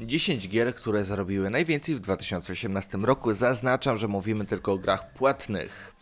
10 gier, które zarobiły najwięcej w 2018 roku. Zaznaczam, że mówimy tylko o grach płatnych.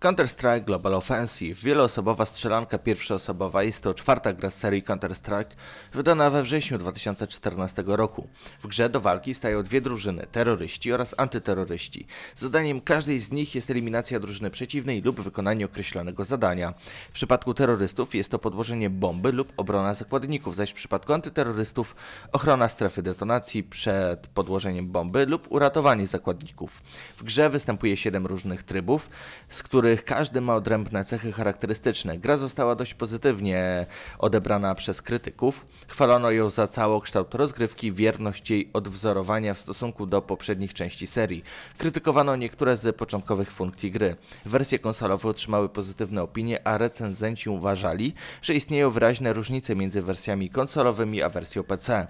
Counter-Strike Global Offensive, wieloosobowa strzelanka pierwszoosobowa, jest to czwarta gra z serii Counter-Strike, wydana we wrześniu 2014 roku. W grze do walki stają dwie drużyny, terroryści oraz antyterroryści. Zadaniem każdej z nich jest eliminacja drużyny przeciwnej lub wykonanie określonego zadania. W przypadku terrorystów jest to podłożenie bomby lub obrona zakładników, zaś w przypadku antyterrorystów ochrona strefy detonacji przed podłożeniem bomby lub uratowanie zakładników. W grze występuje 7 różnych trybów, z których których każdy ma odrębne cechy charakterystyczne. Gra została dość pozytywnie odebrana przez krytyków. Chwalono ją za całokształt rozgrywki, wierność jej odwzorowania w stosunku do poprzednich części serii. Krytykowano niektóre z początkowych funkcji gry. Wersje konsolowe otrzymały pozytywne opinie, a recenzenci uważali, że istnieją wyraźne różnice między wersjami konsolowymi a wersją PC.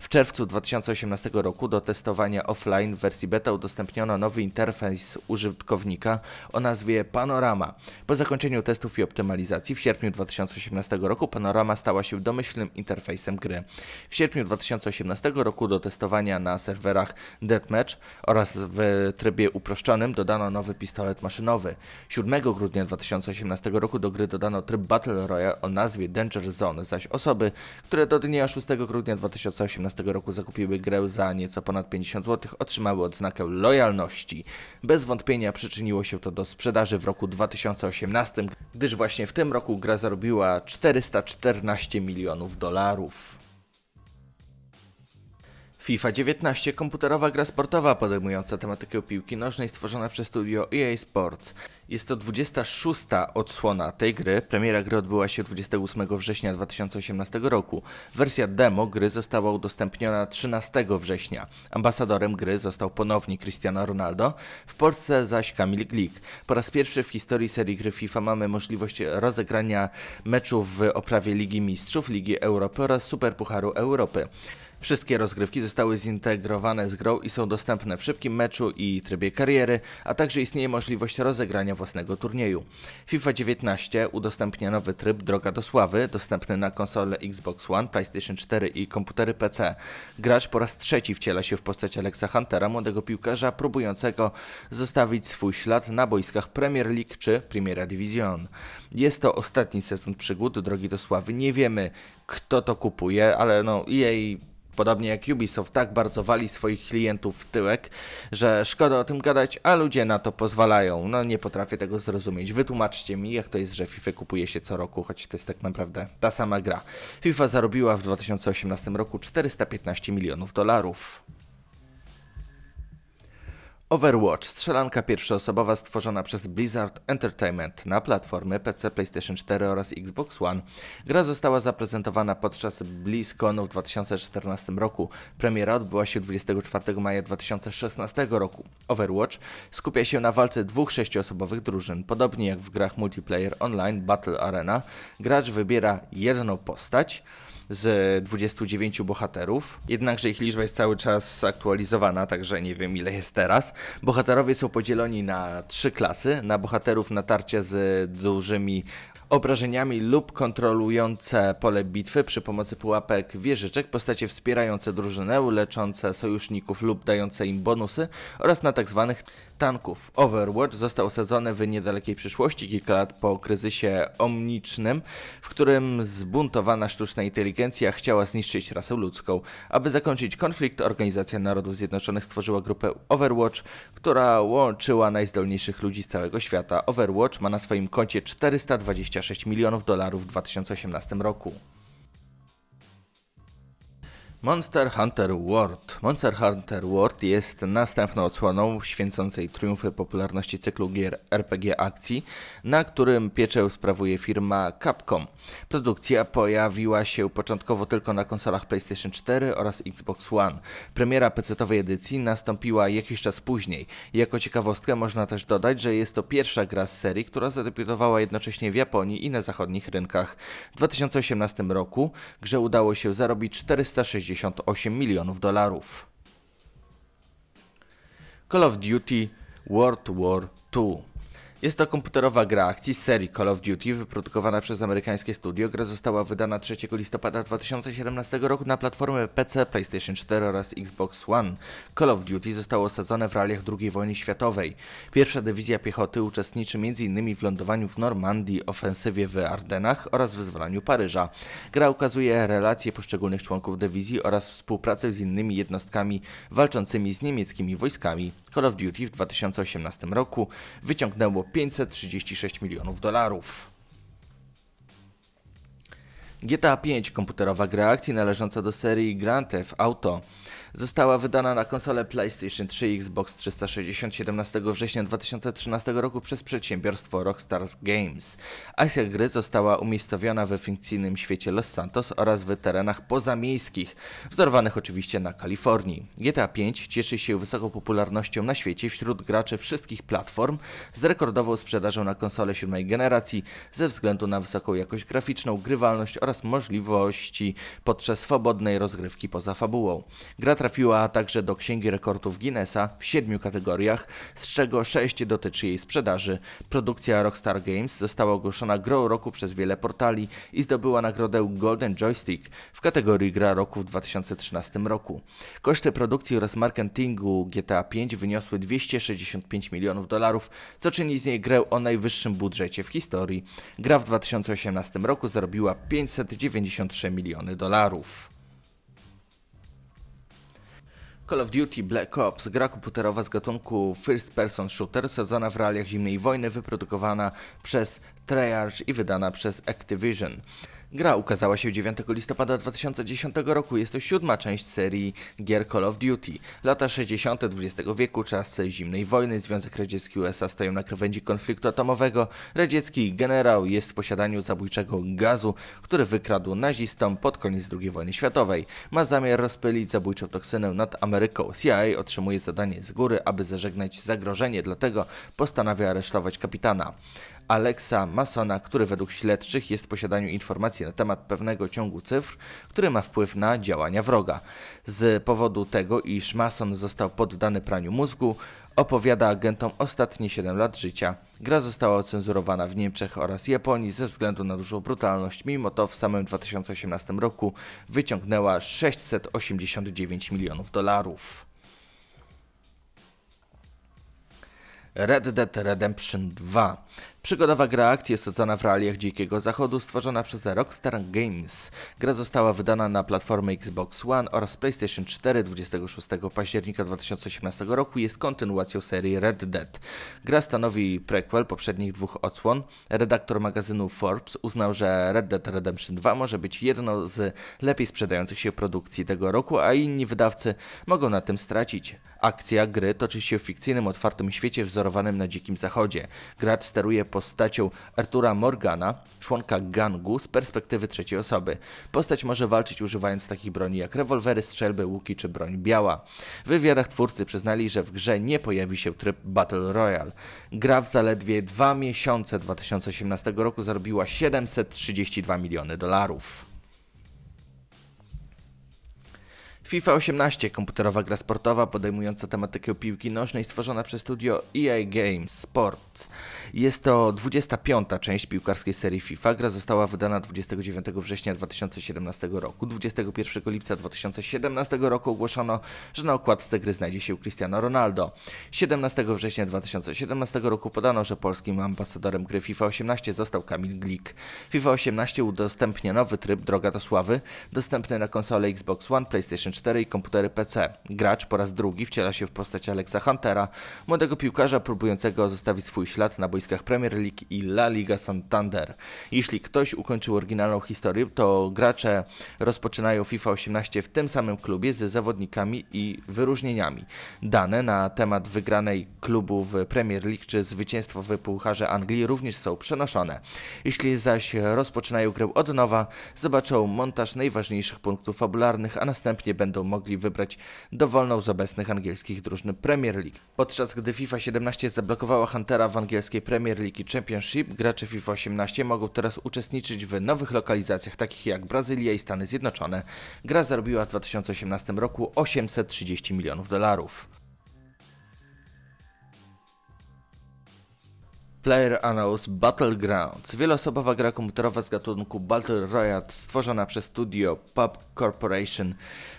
W czerwcu 2018 roku do testowania offline w wersji beta udostępniono nowy interfejs użytkownika o nazwie Panorama. Po zakończeniu testów i optymalizacji w sierpniu 2018 roku Panorama stała się domyślnym interfejsem gry. W sierpniu 2018 roku do testowania na serwerach Deathmatch oraz w trybie uproszczonym dodano nowy pistolet maszynowy. 7 grudnia 2018 roku do gry dodano tryb Battle Royale o nazwie Danger Zone, zaś osoby, które do dnia 6 grudnia 2018 roku zakupiły grę za nieco ponad 50 zł, otrzymały odznakę lojalności. Bez wątpienia przyczyniło się to do sprzedaży w roku roku 2018, gdyż właśnie w tym roku gra zarobiła 414 milionów dolarów. FIFA 19, komputerowa gra sportowa podejmująca tematykę piłki nożnej stworzona przez studio EA Sports. Jest to 26. odsłona tej gry. Premiera gry odbyła się 28 września 2018 roku. Wersja demo gry została udostępniona 13 września. Ambasadorem gry został ponownie Cristiano Ronaldo, w Polsce zaś Kamil Glik. Po raz pierwszy w historii serii gry FIFA mamy możliwość rozegrania meczów w oprawie Ligi Mistrzów, Ligi Europy oraz Superpucharu Europy. Wszystkie rozgrywki zostały zintegrowane z grą i są dostępne w szybkim meczu i trybie kariery, a także istnieje możliwość rozegrania własnego turnieju. FIFA 19 udostępnia nowy tryb Droga do Sławy, dostępny na konsole Xbox One, PlayStation 4 i komputery PC. Gracz po raz trzeci wciela się w postać Alexa Huntera, młodego piłkarza próbującego zostawić swój ślad na boiskach Premier League czy Premiera Division. Jest to ostatni sezon przygód Drogi do Sławy. Nie wiemy, kto to kupuje, ale no jej podobnie jak Ubisoft, tak bardzo wali swoich klientów w tyłek, że szkoda o tym gadać, a ludzie na to pozwalają. No nie potrafię tego zrozumieć. Wytłumaczcie mi, jak to jest, że FIFA kupuje się co roku, choć to jest tak naprawdę ta sama gra. FIFA zarobiła w 2018 roku 415 milionów dolarów. Overwatch, strzelanka pierwszoosobowa stworzona przez Blizzard Entertainment na platformy PC, PlayStation 4 oraz Xbox One. Gra została zaprezentowana podczas BlizzConu w 2014 roku. Premiera odbyła się 24 maja 2016 roku. Overwatch skupia się na walce dwóch sześcioosobowych drużyn. Podobnie jak w grach multiplayer online Battle Arena, gracz wybiera jedną postać, z 29 bohaterów, jednakże ich liczba jest cały czas aktualizowana, także nie wiem ile jest teraz. Bohaterowie są podzieleni na trzy klasy, na bohaterów natarcia z dużymi obrażeniami lub kontrolujące pole bitwy przy pomocy pułapek wieżyczek, postacie wspierające drużynę, leczące sojuszników lub dające im bonusy oraz na tzw. Tak tanków. Overwatch został osadzony w niedalekiej przyszłości, kilka lat po kryzysie omnicznym, w którym zbuntowana sztuczna inteligencja chciała zniszczyć rasę ludzką. Aby zakończyć konflikt, Organizacja Narodów Zjednoczonych stworzyła grupę Overwatch, która łączyła najzdolniejszych ludzi z całego świata. Overwatch ma na swoim koncie 420 26 milionów dolarów w 2018 roku. Monster Hunter World. Monster Hunter World jest następną odsłoną święcącej triumfy popularności cyklu gier RPG akcji, na którym pieczę sprawuje firma Capcom. Produkcja pojawiła się początkowo tylko na konsolach PlayStation 4 oraz Xbox One. Premiera PC-owej edycji nastąpiła jakiś czas później. Jako ciekawostkę można też dodać, że jest to pierwsza gra z serii, która zadebiutowała jednocześnie w Japonii i na zachodnich rynkach. W 2018 roku grze udało się zarobić 460 68 milionów dolarów. Call of Duty World War II jest to komputerowa gra akcji z serii Call of Duty wyprodukowana przez amerykańskie studio. Gra została wydana 3 listopada 2017 roku na platformy PC, PlayStation 4 oraz Xbox One. Call of Duty zostało osadzone w realiach II wojny światowej. Pierwsza dywizja piechoty uczestniczy m.in. w lądowaniu w Normandii, ofensywie w Ardenach oraz wyzwoleniu Paryża. Gra ukazuje relacje poszczególnych członków dywizji oraz współpracę z innymi jednostkami walczącymi z niemieckimi wojskami. Call of Duty w 2018 roku wyciągnęło 536 milionów dolarów. GTA V komputerowa gra akcji należąca do serii Grand Theft Auto Została wydana na konsolę PlayStation 3 i Xbox 360 17 września 2013 roku przez przedsiębiorstwo Rockstar Games. Akcja gry została umiejscowiona we fikcyjnym świecie Los Santos oraz w terenach pozamiejskich, wzorowanych oczywiście na Kalifornii. GTA V cieszy się wysoką popularnością na świecie wśród graczy wszystkich platform z rekordową sprzedażą na konsole siódmej generacji ze względu na wysoką jakość graficzną, grywalność oraz możliwości podczas swobodnej rozgrywki poza fabułą. Gra trafiła także do Księgi Rekordów Guinnessa w siedmiu kategoriach, z czego sześć dotyczy jej sprzedaży. Produkcja Rockstar Games została ogłoszona grą roku przez wiele portali i zdobyła nagrodę Golden Joystick w kategorii Gra Roku w 2013 roku. Koszty produkcji oraz marketingu GTA V wyniosły 265 milionów dolarów, co czyni z niej grę o najwyższym budżecie w historii. Gra w 2018 roku zarobiła 593 miliony dolarów. Call of Duty Black Ops, gra komputerowa z gatunku First Person Shooter, sadzona w realiach zimnej wojny, wyprodukowana przez Treyarch i wydana przez Activision. Gra ukazała się 9 listopada 2010 roku. Jest to siódma część serii gier Call of Duty. Lata 60. XX wieku, czas zimnej wojny, Związek Radziecki USA stoją na krawędzi konfliktu atomowego. Radziecki generał jest w posiadaniu zabójczego gazu, który wykradł nazistom pod koniec II wojny światowej. Ma zamiar rozpylić zabójczą toksynę nad Ameryką. CIA otrzymuje zadanie z góry, aby zażegnać zagrożenie, dlatego postanawia aresztować kapitana. Alexa Masona, który według śledczych jest w posiadaniu informacji na temat pewnego ciągu cyfr, który ma wpływ na działania wroga. Z powodu tego, iż Mason został poddany praniu mózgu, opowiada agentom ostatnie 7 lat życia. Gra została ocenzurowana w Niemczech oraz Japonii ze względu na dużą brutalność, mimo to w samym 2018 roku wyciągnęła 689 milionów dolarów. Red Dead Redemption 2. Przygodowa gra akcji jest osadzona w realiach Dzikiego Zachodu, stworzona przez Rockstar Games. Gra została wydana na platformy Xbox One oraz PlayStation 4 26 października 2018 roku i jest kontynuacją serii Red Dead. Gra stanowi prequel poprzednich dwóch odsłon. Redaktor magazynu Forbes uznał, że Red Dead Redemption 2 może być jedną z lepiej sprzedających się produkcji tego roku, a inni wydawcy mogą na tym stracić. Akcja gry toczy się w fikcyjnym, otwartym świecie wzorowanym na Dzikim Zachodzie. Gracz steruje postacią Artura Morgana, członka gangu, z perspektywy trzeciej osoby. Postać może walczyć używając takich broni jak rewolwery, strzelby, łuki czy broń biała. W wywiadach twórcy przyznali, że w grze nie pojawi się tryb Battle Royale. Gra w zaledwie dwa miesiące 2018 roku zarobiła 732 miliony dolarów. FIFA 18, komputerowa gra sportowa podejmująca tematykę piłki nożnej stworzona przez studio EA Games Sports. Jest to 25. część piłkarskiej serii FIFA. Gra została wydana 29 września 2017 roku. 21 lipca 2017 roku ogłoszono, że na okładce gry znajdzie się Cristiano Ronaldo. 17 września 2017 roku podano, że polskim ambasadorem gry FIFA 18 został Kamil Glik. FIFA 18 udostępnia nowy tryb Droga do Sławy, dostępny na konsole Xbox One, PlayStation 4 i komputery PC. Gracz po raz drugi wciela się w postać Alexa Huntera, młodego piłkarza próbującego zostawić swój ślad na boiskach Premier League i La Liga Santander. Jeśli ktoś ukończył oryginalną historię, to gracze rozpoczynają FIFA 18 w tym samym klubie ze zawodnikami i wyróżnieniami. Dane na temat wygranej klubu w Premier League czy zwycięstwo w Pucharze Anglii również są przenoszone. Jeśli zaś rozpoczynają grę od nowa, zobaczą montaż najważniejszych punktów fabularnych, a następnie będą mogli wybrać dowolną z obecnych angielskich drużyn Premier League. Podczas gdy FIFA 17 zablokowała Huntera w angielskiej Premier League i Championship, gracze FIFA 18 mogą teraz uczestniczyć w nowych lokalizacjach takich jak Brazylia i Stany Zjednoczone. Gra zarobiła w 2018 roku 830 milionów dolarów. Player Annals Battlegrounds, wieloosobowa gra komputerowa z gatunku Battle Royale stworzona przez studio Pub Corporation,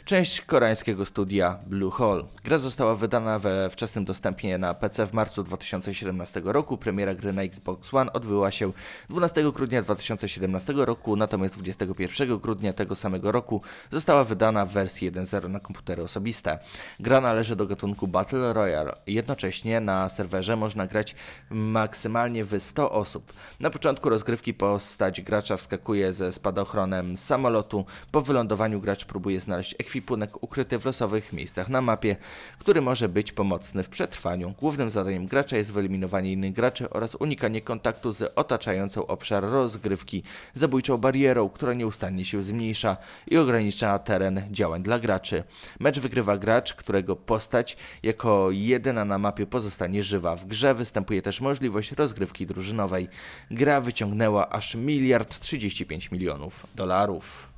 część koreańskiego studia Blue Hole. Gra została wydana we wczesnym dostępie na PC w marcu 2017 roku, premiera gry na Xbox One odbyła się 12 grudnia 2017 roku, natomiast 21 grudnia tego samego roku została wydana w wersji 1.0 na komputery osobiste. Gra należy do gatunku Battle Royale, jednocześnie na serwerze można grać maksymalnie maksymalnie w 100 osób. Na początku rozgrywki postać gracza wskakuje ze spadochronem z samolotu. Po wylądowaniu gracz próbuje znaleźć ekwipunek ukryty w losowych miejscach na mapie, który może być pomocny w przetrwaniu. Głównym zadaniem gracza jest wyeliminowanie innych graczy oraz unikanie kontaktu z otaczającą obszar rozgrywki zabójczą barierą, która nieustannie się zmniejsza i ogranicza teren działań dla graczy. Mecz wygrywa gracz, którego postać jako jedyna na mapie pozostanie żywa. W grze występuje też możliwość rozgrywki drużynowej. Gra wyciągnęła aż miliard 35 milionów dolarów.